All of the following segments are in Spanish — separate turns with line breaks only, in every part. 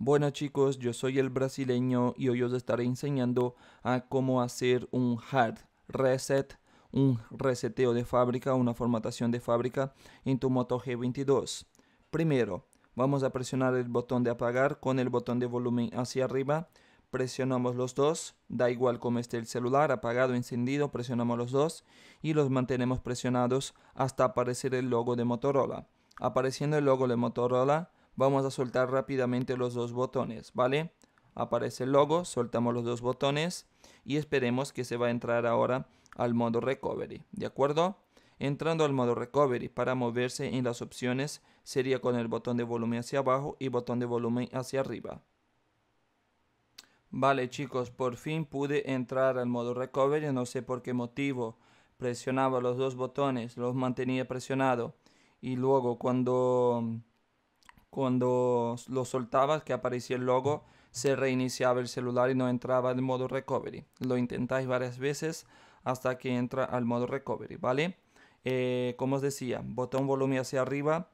Bueno chicos, yo soy el brasileño y hoy os estaré enseñando a cómo hacer un hard reset, un reseteo de fábrica, una formatación de fábrica en tu Moto G22. Primero, vamos a presionar el botón de apagar con el botón de volumen hacia arriba. Presionamos los dos, da igual como esté el celular, apagado, encendido, presionamos los dos y los mantenemos presionados hasta aparecer el logo de Motorola. Apareciendo el logo de Motorola, vamos a soltar rápidamente los dos botones, ¿vale? Aparece el logo, soltamos los dos botones y esperemos que se va a entrar ahora al modo recovery, ¿de acuerdo? Entrando al modo recovery para moverse en las opciones sería con el botón de volumen hacia abajo y botón de volumen hacia arriba. Vale chicos, por fin pude entrar al modo recovery, no sé por qué motivo. Presionaba los dos botones, los mantenía presionado y luego cuando cuando lo soltabas que aparecía el logo, se reiniciaba el celular y no entraba en modo recovery. Lo intentáis varias veces hasta que entra al modo recovery, ¿vale? Eh, como os decía, botón volumen hacia arriba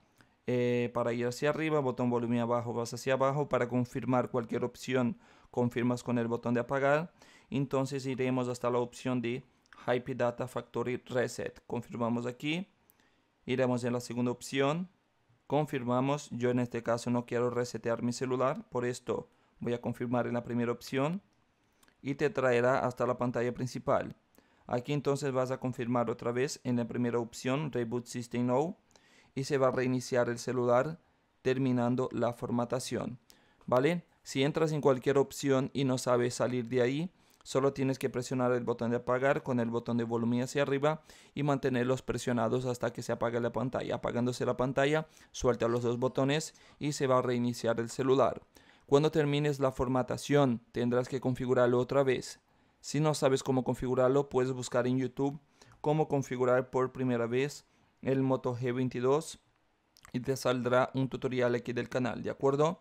eh, para ir hacia arriba, botón volumen abajo vas hacia abajo, para confirmar cualquier opción confirmas con el botón de apagar, entonces iremos hasta la opción de Hype Data Factory Reset, confirmamos aquí, iremos en la segunda opción, Confirmamos, yo en este caso no quiero resetear mi celular, por esto voy a confirmar en la primera opción y te traerá hasta la pantalla principal. Aquí entonces vas a confirmar otra vez en la primera opción Reboot System Now y se va a reiniciar el celular terminando la formatación. ¿Vale? Si entras en cualquier opción y no sabes salir de ahí, Solo tienes que presionar el botón de apagar con el botón de volumen hacia arriba y mantenerlos presionados hasta que se apague la pantalla. Apagándose la pantalla, suelta los dos botones y se va a reiniciar el celular. Cuando termines la formatación, tendrás que configurarlo otra vez. Si no sabes cómo configurarlo, puedes buscar en YouTube cómo configurar por primera vez el Moto G22 y te saldrá un tutorial aquí del canal, ¿de acuerdo?